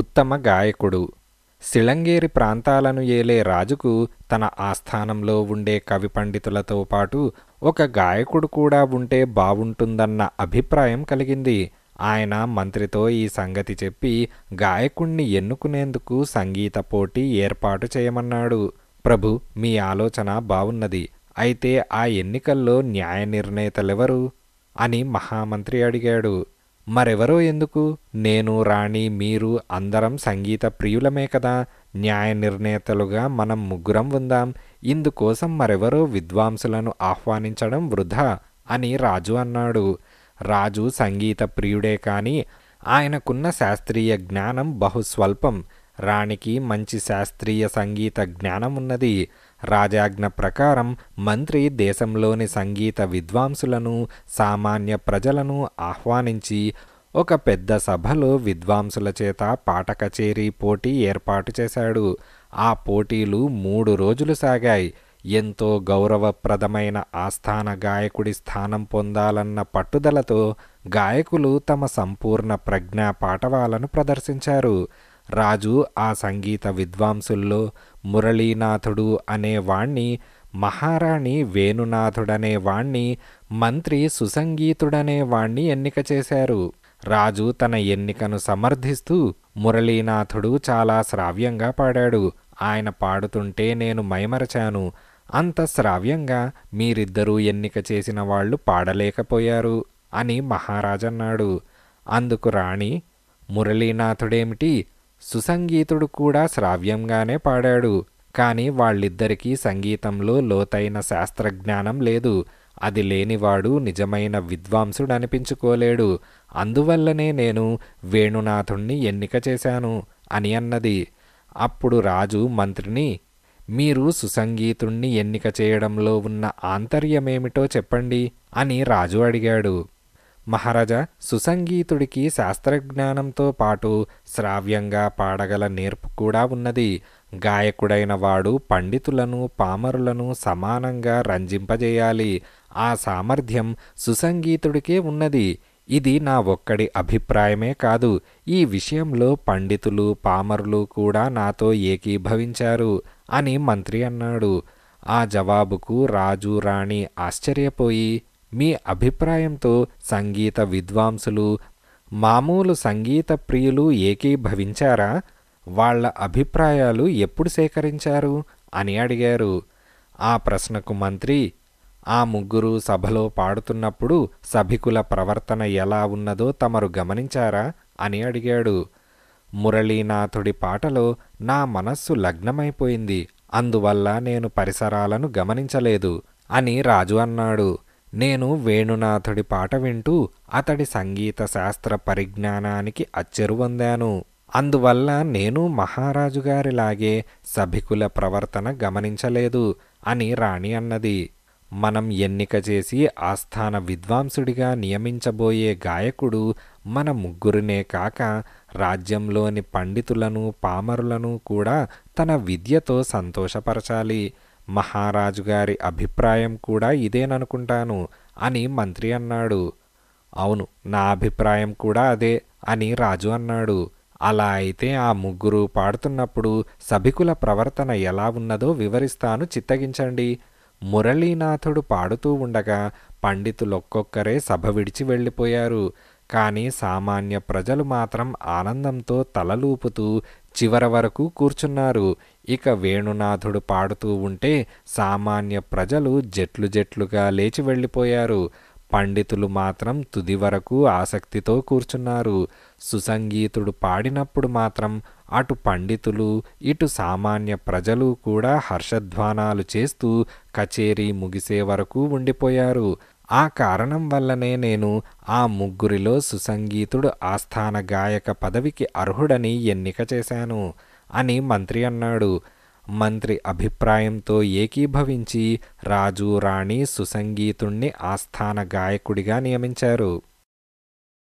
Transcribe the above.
ఉత్తమ గాయకుడు శిలంగేరి ప్రాంతాలను ఏలే రాజుకు తన ఆస్థానంలో ఉండే కవి పండితులతో పాటు ఒక గాయకుడు కూడా ఉంటే బావుంటుందన్న అభిప్రాయం కలిగింది ఆయన మంత్రితో ఈ సంగతి చెప్పి గాయకుణ్ణి ఎన్నుకునేందుకు సంగీత పోటీ ఏర్పాటు చేయమన్నాడు ప్రభు మీ ఆలోచన బావున్నది అయితే ఆ ఎన్నికల్లో న్యాయ నిర్ణేతలెవరు అని మహామంత్రి అడిగాడు మరెవరో ఎందుకు నేను రాణి మీరు అందరం సంగీత ప్రియులమే కదా న్యాయ నిర్ణేతలుగా మనం ముగ్గురం ఉందాం ఇందుకోసం మరెవరో విద్వాంసులను ఆహ్వానించడం వృధా అని రాజు అన్నాడు రాజు సంగీత ప్రియుడే కానీ ఆయనకున్న శాస్త్రీయ జ్ఞానం బహుస్వల్పం రాణికి మంచి శాస్త్రీయ సంగీత జ్ఞానం ఉన్నది రాజాజ్ఞ ప్రకారం మంత్రి దేశంలోని సంగీత విద్వాంసులను సామాన్య ప్రజలను ఆహ్వానించి ఒక పెద్ద సభలో విద్వాంసుల చేత పాట కచేరీ పోటీ ఏర్పాటు చేశాడు ఆ పోటీలు మూడు రోజులు సాగాయి ఎంతో గౌరవప్రదమైన ఆస్థాన గాయకుడి స్థానం పొందాలన్న పట్టుదలతో గాయకులు తమ సంపూర్ణ ప్రజ్ఞా పాటవాలను ప్రదర్శించారు రాజు ఆ సంగీత విద్వాంసుల్లో మురళీనాథుడు అనేవాణ్ణి మహారాణి వేణునాథుడనేవాణ్ణి మంత్రి సుసంగీతుడనే వాణ్ణి ఎన్నిక చేశారు రాజు తన ఎన్నికను సమర్థిస్తూ మురళీనాథుడు చాలా శ్రావ్యంగా పాడాడు ఆయన పాడుతుంటే నేను మైమరచాను అంత శ్రావ్యంగా మీరిద్దరూ ఎన్నిక చేసిన వాళ్ళు పాడలేకపోయారు అని మహారాజన్నాడు అందుకు రాణి మురళీనాథుడేమిటి సుసంగీతుడు కూడా శ్రావ్యంగానే పాడాడు కానీ వాళ్ళిద్దరికీ సంగీతంలో లోతైన శాస్త్రజ్ఞానం లేదు అది లేనివాడు నిజమైన విద్వాంసుడనిపించుకోలేడు అందువల్లనే నేను వేణునాథుణ్ణి ఎన్నిక చేశాను అని అన్నది అప్పుడు రాజు మంత్రిని మీరు సుసంగీతుణ్ణి ఎన్నిక చేయడంలో ఉన్న ఆంతర్యమేమిటో చెప్పండి అని రాజు అడిగాడు మహారాజా సుసంగీతుడికి శాస్త్రజ్ఞానంతో పాటు శ్రావ్యంగా పాడగల నేర్పు కూడా ఉన్నది గాయకుడైన వాడు పండితులను పామరులను సమానంగా రంజింపజేయాలి ఆ సామర్థ్యం సుసంగీతుడికే ఉన్నది ఇది నా ఒక్కడి అభిప్రాయమే కాదు ఈ విషయంలో పండితులు పామరులు కూడా నాతో ఏకీభవించారు అని మంత్రి అన్నాడు ఆ జవాబుకు రాజు రాణి ఆశ్చర్యపోయి మీ అభిప్రాయంతో సంగీత విద్వాంసులు మామూలు సంగీత ప్రియులు ఏకీభవించారా వాళ్ల అభిప్రాయాలు ఎప్పుడు సేకరించారు అని అడిగారు ఆ ప్రశ్నకు మంత్రి ఆ ముగ్గురు సభలో పాడుతున్నప్పుడు సభికుల ప్రవర్తన ఎలా ఉన్నదో తమరు గమనించారా అని అడిగాడు మురళీనాథుడి పాటలో నా మనస్సు లగ్నమైపోయింది అందువల్ల నేను పరిసరాలను గమనించలేదు అని రాజు అన్నాడు నేను వేణునాథుడి పాట వింటూ అతడి సంగీత శాస్త్ర పరిజ్ఞానానికి అచ్చెరువొందాను అందువల్ల నేను మహారాజు సభికుల ప్రవర్తన గమనించలేదు అని రాణి అన్నది మనం ఎన్నిక చేసి ఆస్థాన విద్వాంసుడిగా నియమించబోయే గాయకుడు మన ముగ్గురినే కాక రాజ్యంలోని పండితులను పామరులను కూడా తన విద్యతో సంతోషపరచాలి మహారాజు గారి అభిప్రాయం కూడా ఇదేననుకుంటాను అని మంత్రి అన్నాడు అవును నా అభిప్రాయం కూడా అదే అని రాజు అన్నాడు అలా అయితే ఆ ముగ్గురు పాడుతున్నప్పుడు సభికుల ప్రవర్తన ఎలా ఉన్నదో వివరిస్తాను చిత్తగించండి మురళీనాథుడు పాడుతూ ఉండగా పండితులొక్కొక్కరే సభ విడిచి వెళ్ళిపోయారు కానీ సామాన్య ప్రజలు మాత్రం ఆనందంతో తలలూపుతూ చివరి వరకు కూర్చున్నారు ఇక వేణునాథుడు పాడుతూ ఉంటే సామాన్య ప్రజలు జట్లు జట్లుగా లేచి వెళ్ళిపోయారు పండితులు మాత్రం తుది వరకు ఆసక్తితో కూర్చున్నారు సుసంగీతుడు పాడినప్పుడు మాత్రం అటు పండితులు ఇటు సామాన్య ప్రజలు కూడా హర్షధ్వానాలు చేస్తూ కచేరీ ముగిసే వరకు ఉండిపోయారు ఆ కారణం వల్లనే నేను ఆ ముగ్గురిలో సుసంగీతుడు ఆస్థాన గాయక పదవికి అర్హుడని ఎన్నిక చేశాను అని మంత్రి అన్నాడు మంత్రి అభిప్రాయంతో ఏకీభవించి రాజు రాణి సుసంగీతుణ్ణి ఆస్థాన గాయకుడిగా నియమించారు